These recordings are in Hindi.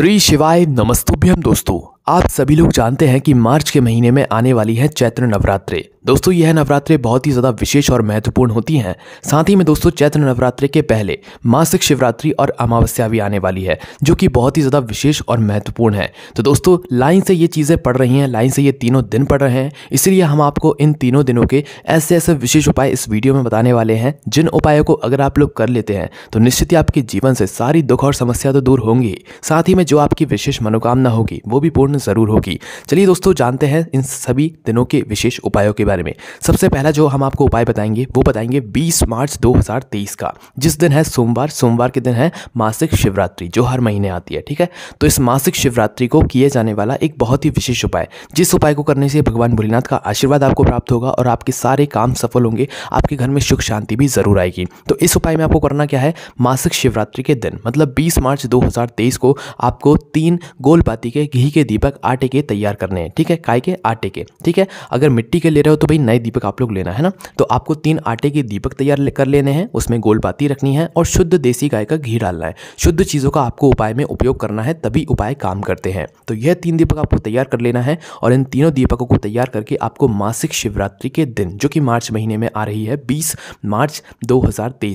श्री शिवाय नमस्तुभ्यम दोस्तों आप सभी लोग जानते हैं कि मार्च के महीने में आने वाली है चैत्र नवरात्रे दोस्तों यह नवरात्रे बहुत ही ज़्यादा विशेष और महत्वपूर्ण होती हैं साथ ही में दोस्तों चैत्र नवरात्रे के पहले मासिक शिवरात्रि और अमावस्या भी आने वाली है जो कि बहुत ही ज़्यादा विशेष और महत्वपूर्ण है तो दोस्तों लाइन से ये चीज़ें पढ़ रही हैं लाइन से ये तीनों दिन पढ़ रहे हैं इसलिए हम आपको इन तीनों दिनों के ऐसे ऐसे विशेष उपाय इस वीडियो में बताने वाले हैं जिन उपायों को अगर आप लोग कर लेते हैं तो निश्चित ही आपके जीवन से सारी दुख और समस्या तो दूर होंगी साथ ही में जो आपकी विशेष मनोकामना होगी वो भी पूर्ण ज़रूर होगी चलिए दोस्तों जानते हैं इन सभी दिनों के विशेष उपायों के बारे में सबसे पहला जो हम आपको उपाय बताएंगे वो बताएंगे 20 मार्च 2023 का जिस दिन है सोमवार सोमवार के दिन है मासिक शिवरात्रि जो हर महीने आती है ठीक है तो इस मासिक शिवरात्रि को किए जाने वाला एक बहुत ही विशेष उपाय जिस उपाय को करने से भगवान भोलेनाथ का आशीर्वाद आपको प्राप्त होगा और आपके सारे काम सफल होंगे आपके घर में सुख शांति भी जरूर आएगी तो इस उपाय में आपको करना क्या है मासिक शिवरात्रि के दिन मतलब बीस मार्च दो को आपको तीन गोलपाती के घी के दीपक आटे के तैयार करने हैं ठीक है काय के आटे के ठीक है अगर मिट्टी के ले रहे हो तो भाई नए दीपक आप लोग लेना है ना तो आपको तीन आटे के दीपक तैयार कर लेने हैं उसमें गोल बाती रखनी है और शुद्ध देसी गाय का घी डालना है शुद्ध चीज़ों का आपको उपाय में उपयोग करना है तभी उपाय काम करते हैं तो यह तीन दीपक आपको तैयार कर लेना है और इन तीनों दीपकों को तैयार करके आपको मासिक शिवरात्रि के दिन जो कि मार्च महीने में आ रही है बीस मार्च दो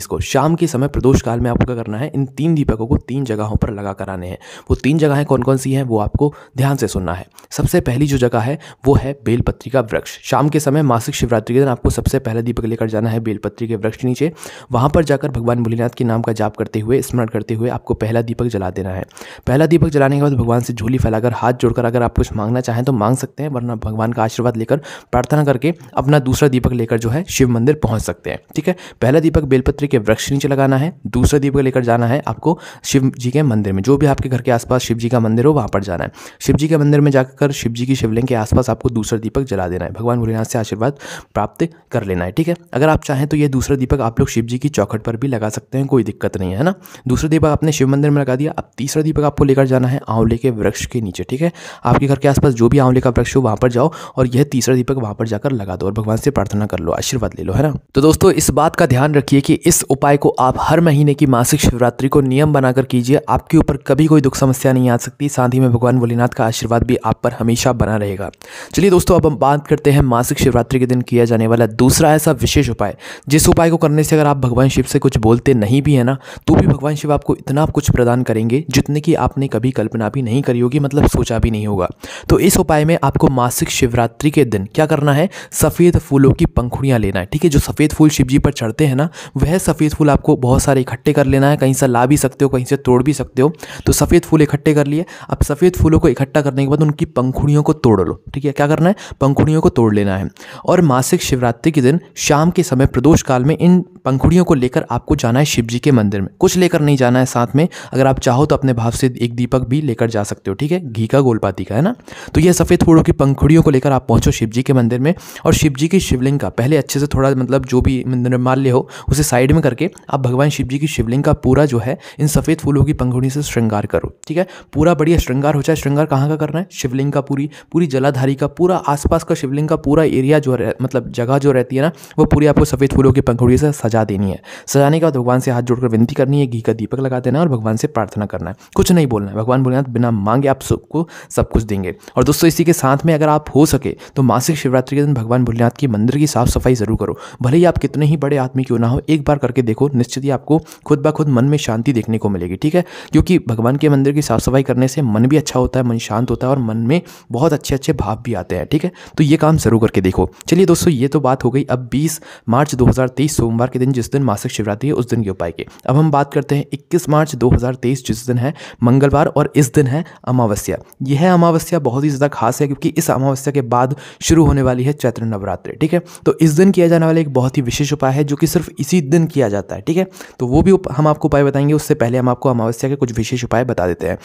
को शाम के समय प्रदोष काल में आपको क्या करना है इन तीन दीपकों को तीन जगहों पर लगा कर आने हैं वो तीन जगहें कौन कौन सी हैं वो आपको ध्यान से सुनना है सबसे पहली जो जगह है वो है बेलपत्री का वृक्ष शाम के समय समय मासिक शिवरात्रि के दिन आपको सबसे पहले दीपक लेकर जाना है बेलपत्री के वृक्ष नीचे वहाँ पर जाकर भगवान भोलेनाथ के नाम का जाप करते हुए स्मरण करते हुए आपको पहला दीपक जला देना है पहला दीपक जलाने के बाद भगवान से झोली फैलाकर हाथ जोड़कर अगर आप कुछ मांगना चाहें तो मांग सकते हैं वरना भगवान का आशीर्वाद लेकर प्रार्थना करके अपना दूसरा दीपक लेकर जो है शिव मंदिर पहुँच सकते हैं ठीक है पहला दीपक बेलपत्री के वृक्ष नीचे लगाना है दूसरा दीपक लेकर जाना है आपको शिव जी के मंदिर में जो भी आपके घर के आसपास शिव जी का मंदिर हो वहाँ पर जाना है शिव जी के मंदिर में जाकर शिव जी की शिवलिंग के आसपास आपको दूसरा दीपक जला देना है भगवान भोलेनाथ से आशीर्वाद प्राप्त कर लेना है ठीक है अगर आप चाहें तो ये दूसरा दीपक आप लोग शिव जी की चौखट पर भी लगा सकते हैं कोई दिक्कत नहीं है ना दूसरा दीपक आपने शिव मंदिर में लगा दिया अब तीसरा दीपक आपको लेकर जाना है आंवले के वृक्ष के नीचे ठीक है आपके घर के आसपास जो भी आंवले का वृक्ष हो वहाँ पर जाओ और यह तीसरा दीपक वहाँ पर जाकर लगा दो और भगवान से प्रार्थना कर लो आशीर्वाद ले लो है ना तो दोस्तों इस बात का ध्यान रखिए कि इस उपाय को आप हर महीने की मासिक शिवरात्रि को नियम बनाकर कीजिए आपके ऊपर कभी कोई दुख समस्या नहीं आ सकती साथ ही में भगवान भोलेनाथ का आशीर्वाद भी आप पर हमेशा बना रहेगा चलिए दोस्तों अब हम बात करते हैं मासिक शिवरात्रि शिवरात्रि के दिन किया जाने वाला दूसरा ऐसा विशेष उपाय जिस उपाय को करने से अगर आप भगवान शिव से कुछ बोलते नहीं भी है ना तो भी भगवान शिव आपको इतना कुछ प्रदान करेंगे जितने की आपने कभी कल्पना भी नहीं करी होगी मतलब सोचा भी नहीं होगा तो इस उपाय में आपको मासिक शिवरात्रि के दिन क्या करना है सफ़ेद फूलों की पंखुड़ियाँ लेना है ठीक है जो सफ़ेद फूल शिव जी पर चढ़ते हैं ना वह सफ़ेद फूल आपको बहुत सारे इकट्ठे कर लेना है कहीं से ला भी सकते हो कहीं से तोड़ भी सकते हो तो सफ़ेद फूल इकट्ठे कर लिए अब सफ़ेद फूलों को इकट्ठा करने के बाद उनकी पंखुड़ियों को तोड़ लो ठीक है क्या करना है पंखुड़ियों को तोड़ लेना है और मासिक शिवरात्रि के दिन शाम के समय प्रदोष काल में इन पंखुड़ियों को लेकर आपको जाना है शिव जी के मंदिर में कुछ लेकर नहीं जाना है साथ में अगर आप चाहो तो अपने भाव से एक दीपक भी लेकर जा सकते हो ठीक है घी का गोलपाती का है ना तो यह सफ़ेद फूलों की पंखुड़ियों को लेकर आप पहुँचो शिव जी के मंदिर में और शिव जी की शिवलिंग का पहले अच्छे से थोड़ा मतलब जो भी निर्माल्य हो उसे साइड में करके आप भगवान शिव जी की शिवलिंग का पूरा जो है इन सफ़ेद फूलों की पंखुड़ी से श्रृंगार करो ठीक है पूरा बढ़िया श्रृंगार हो जाए श्रृंगार कहाँ का करना है शिवलिंग का पूरी पूरी जलाधारी का पूरा आसपास का शिवलिंग का पूरा एरिया एरिया जो मतलब जगह जो रहती है ना वो पूरी आपको सफ़ेद फूलों की पंखुड़ी से सजा देनी है सजाने के बाद भगवान से हाथ जोड़कर विनती करनी है घी का दीपक लगा देना और भगवान से प्रार्थना करना है कुछ नहीं बोलना है भगवान भोलेनाथ बिना मांगे आप सबको सब कुछ देंगे और दोस्तों इसी के साथ में अगर आप हो सके तो मासिक शिवरात्रि के दिन भगवान भोलेनाथ की मंदिर की साफ सफाई ज़रूर करो भले ही आप कितने ही बड़े आदमी क्यों ना हो एक बार करके देखो निश्चित ही आपको खुद ब खुद मन में शांति देखने को मिलेगी ठीक है क्योंकि भगवान के मंदिर की साफ सफाई करने से मन भी अच्छा होता है मन शांत होता है और मन में बहुत अच्छे अच्छे भाव भी आते हैं ठीक है तो ये काम ज़रूर करके देखो चलिए दोस्तों ये तो बात हो गई अब 20 मार्च 2023 सोमवार के दिन जिस दिन मासिक शिवरात्रि है उस दिन के उपाय की अब हम बात करते हैं 21 मार्च 2023 जिस दिन है मंगलवार और इस दिन है अमावस्या यह अमावस्या बहुत ही ज़्यादा खास है क्योंकि इस अमावस्या के बाद शुरू होने वाली है चैत्र नवरात्रि ठीक है तो इस दिन किया जाने वाला एक बहुत ही विशेष उपाय है जो कि सिर्फ इसी दिन किया जाता है ठीक है तो वो भी हम आपको उपाय बताएंगे उससे पहले हम आपको अमावस्या के कुछ विशेष उपाय बता देते हैं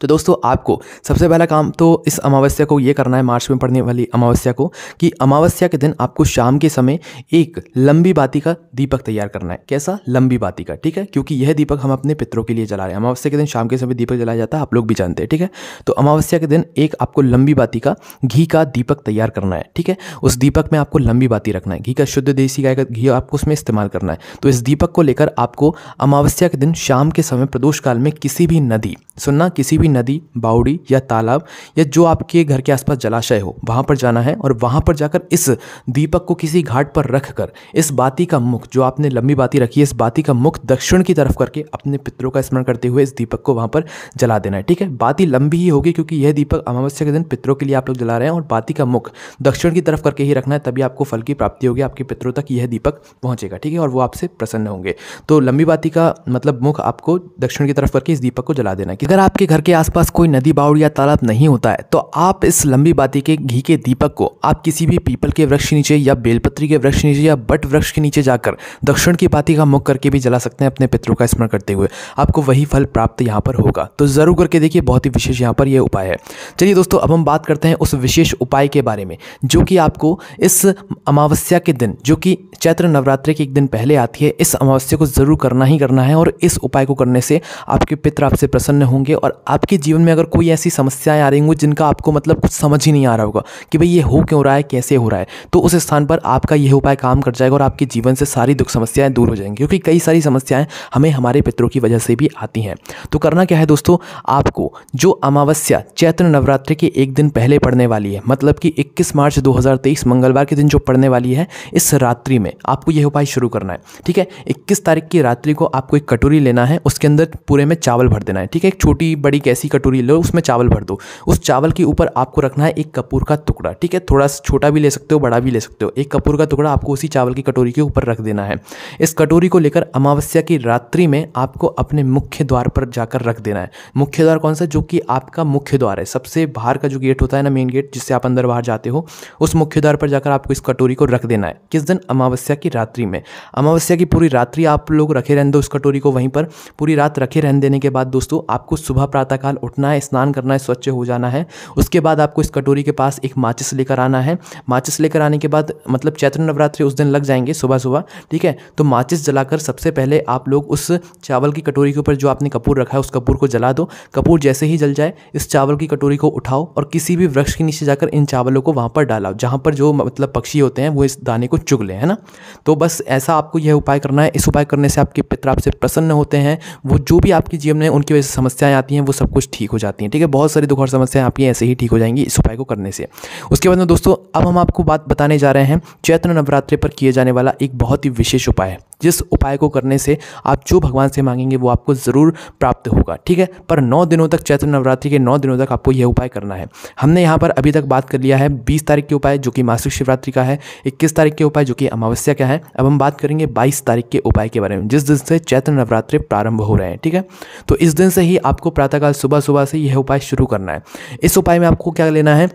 तो दोस्तों आपको सबसे पहला काम तो इस अमावस्या को ये करना है मार्च में पड़ने वाली अमावस्या को कि अमावस्या के दिन आपको शाम के समय एक लंबी बाती का दीपक तैयार करना है कैसा लंबी बाती का ठीक है क्योंकि यह दीपक हम अपने पितरों के लिए जला रहे हैं अमावस्या के दिन शाम के समय दीपक जलाया जाता है आप लोग भी जानते हैं ठीक है तो अमावस्या के दिन एक आपको लंबी बाती का घी का दीपक तैयार करना है ठीक है उस दीपक में आपको लंबी बाती रखना है घी का शुद्ध देसी गाय का घी आपको उसमें इस्तेमाल करना है तो इस दीपक को लेकर आपको अमावस्या के दिन शाम के समय प्रदोष काल में किसी भी नदी सुनना किसी भी भी नदी बाउड़ी या तालाब या जो आपके घर के आसपास जलाशय हो वहाँ पर जाना है और वहाँ पर जाकर इस दीपक को किसी घाट पर रख कर इस बाती का मुख जो आपने लंबी बाती रखी है इस बाती का मुख दक्षिण की तरफ करके अपने पितरों का स्मरण करते हुए इस दीपक को वहाँ पर जला देना है ठीक है बाती लंबी ही होगी क्योंकि यह दीपक अमावस्या के दिन पितरों के लिए आप लोग जला रहे हैं और बाती का मुख दक्षिण की तरफ करके ही रखना है तभी आपको फल की प्राप्ति होगी आपके पितरों तक यह दीपक पहुँचेगा ठीक है और वो आपसे प्रसन्न होंगे तो लंबी बाती का मतलब मुख आपको दक्षिण की तरफ करके इस दीपक को जला देना है अगर आपके घर के आसपास कोई नदी बावड़ या तालाब नहीं होता है तो आप इस लंबी बाती के घी के दीपक को आप किसी भी पीपल के वृक्ष नीचे या बेलपत्री के वृक्ष नीचे या बट वृक्ष के नीचे जाकर दक्षिण की बाती का मुख करके भी जला सकते हैं अपने पितरों का स्मरण करते हुए आपको वही फल प्राप्त यहाँ पर होगा तो ज़रूर करके देखिए बहुत ही विशेष यहाँ पर यह उपाय है चलिए दोस्तों अब हम बात करते हैं उस विशेष उपाय के बारे में जो कि आपको इस अमावस्या के दिन जो कि चैत्र नवरात्रि के एक दिन पहले आती है इस अमावस्या को ज़रूर करना ही करना है और इस उपाय को करने से आपके पितर आपसे प्रसन्न होंगे और आप आपके जीवन में अगर कोई ऐसी समस्याएं आ रही होंगी जिनका आपको मतलब कुछ समझ ही नहीं आ रहा होगा कि भाई ये हो क्यों रहा है कैसे हो रहा है तो उस स्थान पर आपका यह उपाय काम कर जाएगा और आपके जीवन से सारी दुख समस्याएं दूर हो जाएंगी क्योंकि कई सारी समस्याएं हमें हमारे पितरों की वजह से भी आती हैं तो करना क्या है दोस्तों आपको जो अमावस्या चैत्र नवरात्रि के एक दिन पहले पड़ने वाली है मतलब कि इक्कीस मार्च दो मंगलवार के दिन जो पड़ने वाली है इस रात्रि में आपको यह उपाय शुरू करना है ठीक है इक्कीस तारीख की रात्रि को आपको एक कटोरी लेना है उसके अंदर पूरे में चावल भर देना है ठीक है एक छोटी बड़ी कैसे ऐसी कटोरी लो उसमें चावल भर दो उस चावल के ऊपर आपको रखना है एक कपूर का टुकड़ा ठीक है थोड़ा छोटा भी ले सकते हो बड़ा भी ले सकते हो एक कपूर का टुकड़ा आपको उसी चावल की कटोरी के ऊपर रख देना है इस कटोरी को लेकर अमावस्या की रात्रि में आपको अपने मुख्य द्वार पर जाकर रख देना है मुख्य द्वार कौन सा जो कि आपका मुख्य द्वार है सबसे बाहर का जो गेट होता है ना मेन गेट जिससे आप अंदर बाहर जाते हो उस मुख्य द्वार पर जाकर आपको इस कटोरी को रख देना है किस दिन अमावस्या की रात्रि में अमावस्या की पूरी रात्रि आप लोग रखे रहने दो उस कटोरी को वहीं पर पूरी रात रखे रहने देने के बाद दोस्तों आपको सुबह प्रातः प्रातःकाल उठना है स्नान करना है स्वच्छ हो जाना है उसके बाद आपको इस कटोरी के पास एक माचिस लेकर आना है माचिस लेकर आने के बाद मतलब चैत्र नवरात्रि उस दिन लग जाएंगे सुबह सुबह ठीक है तो माचिस जलाकर सबसे पहले आप लोग उस चावल की कटोरी के ऊपर जो आपने कपूर रखा है उस कपूर को जला दो कपूर जैसे ही जल जाए इस चावल की कटोरी को उठाओ और किसी भी वृक्ष के नीचे जाकर इन चावलों को वहाँ पर डालाओ जहाँ पर जो मतलब पक्षी होते हैं वो इस दाने को चुग लें है ना तो बस ऐसा आपको यह उपाय करना है इस उपाय करने से आपके पितर आपसे प्रसन्न होते हैं वो जो भी आपके जीवन में उनकी वजह से समस्याएं आती हैं वो सब कुछ ठीक हो जाती हैं ठीक है बहुत सारी दुख और समस्याएं आपकी ऐसे ही ठीक हो जाएंगी इस उपाय को करने से उसके बाद में दोस्तों अब हम आपको बात बताने जा रहे हैं चैत्र नवरात्रि पर किए जाने वाला एक बहुत ही विशेष उपाय जिस उपाय को करने से आप जो भगवान से मांगेंगे वो आपको ज़रूर प्राप्त होगा ठीक है पर नौ दिनों तक चैत्र नवरात्रि के नौ दिनों तक आपको यह उपाय करना है हमने यहाँ पर अभी तक बात कर लिया है बीस तारीख के उपाय जो कि मासिक शिवरात्रि का है इक्कीस तारीख के उपाय जो कि अमावस्या का है अब हम बात करेंगे बाईस तारीख के उपाय के बारे में जिस दिन से चैत्र नवरात्रि प्रारंभ हो रहे हैं ठीक है तो इस दिन से ही आपको प्रातःकाल सुबह सुबह से यह उपाय शुरू करना है इस उपाय में आपको क्या लेना है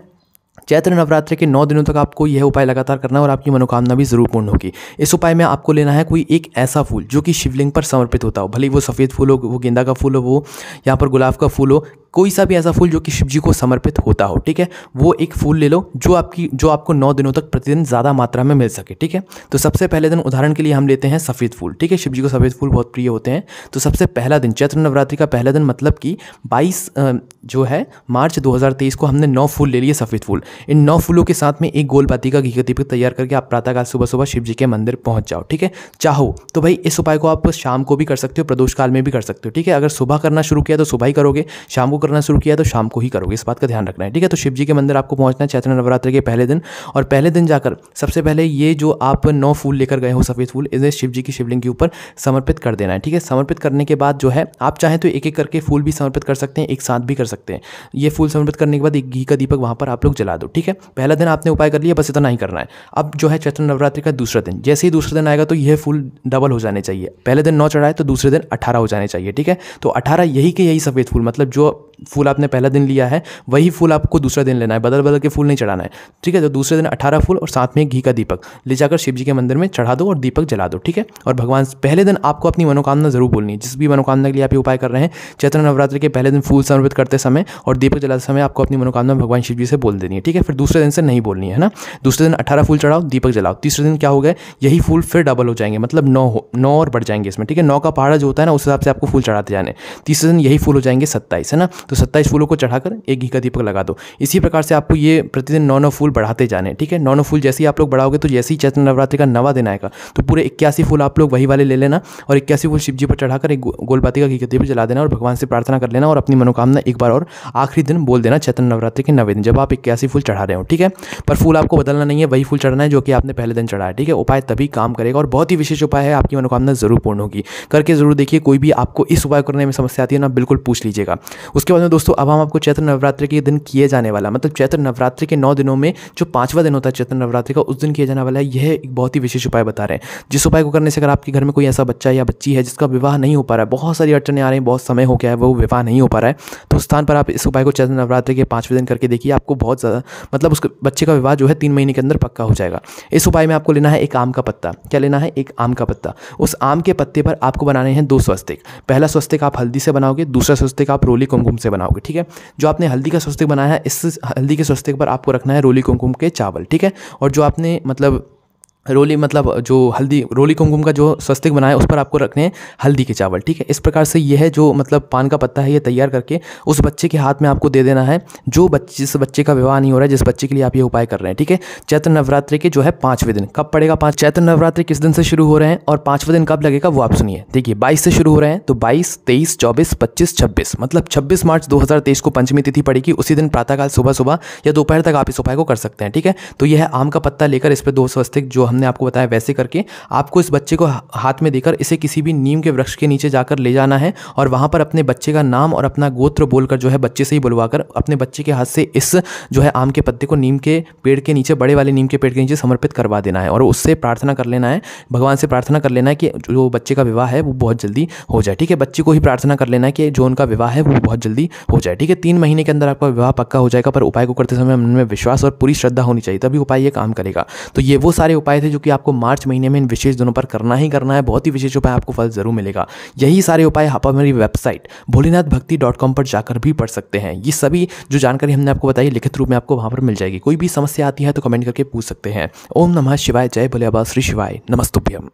चैत्र नवरात्र के नौ दिनों तक आपको यह उपाय लगातार करना है और आपकी मनोकामना भी जरूर पूर्ण होगी इस उपाय में आपको लेना है कोई एक ऐसा फूल जो कि शिवलिंग पर समर्पित होता हो भले वो सफ़ेद फूल हो वो गेंदा का फूल हो वो यहाँ पर गुलाब का फूल हो कोई सा भी ऐसा फूल जो कि शिव जी को समर्पित होता हो ठीक है वो एक फूल ले लो जो आपकी जो आपको नौ दिनों तक प्रतिदिन ज़्यादा मात्रा में मिल सके ठीक है तो सबसे पहले दिन उदाहरण के लिए हम लेते हैं सफ़ेद फूल ठीक है शिव जी को सफ़ेद फूल बहुत प्रिय होते हैं तो सबसे पहला दिन चैत्र नवरात्रि का पहला दिन मतलब कि बाईस जो है मार्च दो को हमने नौ फूल ले लिए सफ़ेद फूल इन नौ फूलों के साथ में एक गोलपाती का घी का दीपक तैयार करके आप प्रातःकाल सुबह सुबह शिव जी के मंदिर पहुंच जाओ ठीक है चाहो तो भाई इस उपाय को आप शाम को भी कर सकते हो प्रदोष काल में भी कर सकते हो ठीक है अगर सुबह करना शुरू किया तो सुबह ही करोगे शाम को करना शुरू किया तो शाम को ही करोगे इस बात का ध्यान रखना है ठीक है तो शिव जी के मंदिर आपको पहुंचना है चैत्र नवरात्र के पहले दिन और पहले दिन जाकर सबसे पहले ये जो आप नौ फूल लेकर गए हो सफ़ेद फूल इसे शिव जी की शिवलिंग के ऊपर समर्पित कर देना है ठीक है समर्पित करने के बाद जो है आप चाहें तो एक एक करके फूल भी समर्पित कर सकते हैं एक साथ भी कर सकते हैं ये फूल समर्पित करने के बाद एक घी का दीपक वहां पर आप लोग जला मिला दो ठीक है पहला दिन आपने उपाय कर लिया बस इतना ही करना है अब जो है चैत्र नवरात्रि का दूसरा दिन जैसे ही दूसरा दिन आएगा तो यह फूल डबल हो जाने चाहिए पहले दिन नौ चढ़ाए तो दूसरे दिन अठारह हो जाने चाहिए ठीक है तो अठारह यही के यही सफ़ेद फूल मतलब जो फूल आपने पहला दिन लिया है वही फूल आपको दूसरा दिन लेना है बदल बदल के फूल नहीं चढ़ाना है ठीक है तो दूसरे दिन अठारह फूल और साथ में घी का दीपक ले जाकर शिव जी के मंदिर में चढ़ा दो और दीपक जला दो ठीक है और भगवान पहले दिन आपको अपनी मनोकामना जरूर बोलनी है जिस भी मनोकामना के लिए आप उपाय कर रहे हैं चैत्र नवरात्रि के पहले दिन फूल समर्पित करते समय और दीपक जलाते समय आपको अपनी मनोकामना भगवान शिव जी से बोल देनी है ठीक है फिर दूसरे दिन से नहीं बोलनी है ना दूसरे दिन अठारह फूल चढ़ाओ दीपक जलाओ तीसरे दिन क्या हो गए यही फूल फिर डबल हो जाएंगे मतलब नौ नौ और बढ़ जाएंगे इसमें ठीक है नौ का पहाड़ा जो होता है ना उस हिसाब से आपको फूल चढ़ाते जाने तीसरे दिन यही फूल हो जाएंगे सत्ताईस है ना तो सत्ताईस फूलों को चढ़ाकर एक घी का दीपक लगा दो इसी प्रकार से आपको ये प्रतिदिन नौ नौ फूल बढ़ाते जाने ठीक है नौ नौ फूल जैसे ही आप लोग बढ़ाओगे तो जैसे ही चैत्र नवरात्रि का नवा दिन आएगा तो पूरे इक्यासी फूल आप लोग वही वाले ले लेना और इक्यासी फूल शिव जी पर चढ़ाकर एक गोलबाती का घी का दीपक जला देना और भगवान से प्रार्थना कर लेना और अपनी मनोकामना एक बार और आखिरी दिन बोल देना चैत्र नवरात्रि के नवे दिन जब आप इक्यासी फूल चढ़ा रहे हो ठीक है पर फूल आपको बदलना नहीं है वही फूल चढ़ना है जो कि आपने पहले दिन चढ़ा है ठीक है उपाय तभी काम करेगा और बहुत ही विशेष उपाय है आपकी मनोकामना ज़रूर पूर्ण होगी करके ज़रूर देखिए कोई भी आपको इस उपाय करने में समस्या आती है ना बिल्कुल पूछ लीजिएगा उसके बाद में दोस्तों अब हम आपको चैत्र नवरात्रि के दिन किए जाने वाला मतलब चैत्र नवरात्रि के नौ दिनों में जो पाँचवा दिन होता है चैत्र नवरात्रि का उस दिन किया जाने वाला है यह एक बहुत ही विशेष उपाय बता रहे हैं जिस उपाय को करने से अगर आपके घर में कोई ऐसा बच्चा या बच्ची है जिसका विवाह नहीं हो पा रहा है बहुत सारी अड़चने आ रही है बहुत समय हो गया है वो विवाह नहीं हो पा रहा है तो उस स्थान पर आप इस उपाय को चैत्र नवरात्रि के पाँचवें दिन करके देखिए आपको बहुत ज़्यादा मतलब उस बच्चे का विवाह जो है तीन महीने के अंदर पक्का हो जाएगा इस उपाय में आपको लेना है एक आम का पत्ता क्या लेना है एक आम का पत्ता उस आम के पत्ते पर आपको बनाने हैं दो स्वस्तिक पहला स्वस्तिक आप हल्दी से बनाओगे दूसरा स्वस्तिक आप रोली कुमकुम से बनाओगे ठीक है जो आपने हल्दी का स्वस्तिक बनाया है इस हल्दी के स्वस्तिक पर आपको रखना है रोली कुमकुम के चावल ठीक है और जो आपने मतलब रोली मतलब जो हल्दी रोली कुमकुम का जो स्वस्तिक बनाया उस पर आपको रखने हैं हल्दी के चावल ठीक है इस प्रकार से यह है जो मतलब पान का पत्ता है ये तैयार करके उस बच्चे के हाथ में आपको दे देना है जो बच्चे जिस बच्चे का विवाह नहीं हो रहा है जिस बच्चे के लिए आप ये उपाय कर रहे हैं ठीक है चैत्र नवरात्रि के जो है पाँचवें दिन कब पड़ेगा पाँच चैत्र नवरात्रि किस दिन से शुरू हो रहे हैं और पाँचवें दिन कब लगेगा वो आप सुनिए देखिए बाईस से शुरू हो रहे हैं तो बाईस तेईस चौबीस पच्चीस छब्बीस मतलब छब्बीस मार्च दो को पंचमी तिथि पड़ेगी उसी दिन प्रातःकाल सुबह सुबह या दोपहर तक आप इस उपाय को कर सकते हैं ठीक है तो यह आम का पत्ता लेकर इस पर दो स्वस्तिक जो हमने आपको बताया वैसे करके आपको इस बच्चे को हाथ में देकर इसे किसी भी नीम के वृक्ष के नीचे जाकर ले जाना है और वहाँ पर अपने बच्चे का नाम और अपना गोत्र बोलकर जो है बच्चे से ही बुलवा कर अपने बच्चे के हाथ से इस जो है आम के पत्ते को नीम के पेड़ के नीचे बड़े वाले नीम के पेड़ के नीचे समर्पित करवा देना है और उससे प्रार्थना कर लेना है भगवान से प्रार्थना कर लेना है कि जो बच्चे का विवाह है वो बहुत जल्दी हो जाए ठीक है बच्चे को ही प्रार्थना कर लेना है कि जो उनका विवाह है वो बहुत जल्दी हो जाए ठीक है तीन महीने के अंदर आपका विवाह पक्का हो जाएगा पर उपाय को करते समय मन में विश्वास और पूरी श्रद्धा होनी चाहिए तभी उपाय ये काम करेगा तो ये वो सारे उपाय थे जो कि आपको मार्च महीने में इन विशेष दिनों पर करना ही करना है बहुत ही विशेष उपाय आपको फल जरूर मिलेगा यही सारे उपाय आप हमारी वेबसाइट भोलेनाथ भक्ति डॉट कॉम पर जाकर भी पढ़ सकते हैं ये सभी जो जानकारी हमने आपको बताई लिखित रूप में आपको वहाँ पर मिल जाएगी कोई भी समस्या आती है तो कमेंट करके पूछ सकते हैं ओम नमः शिवाय जय भोले श्री शिवाय नमस्तुभ्यम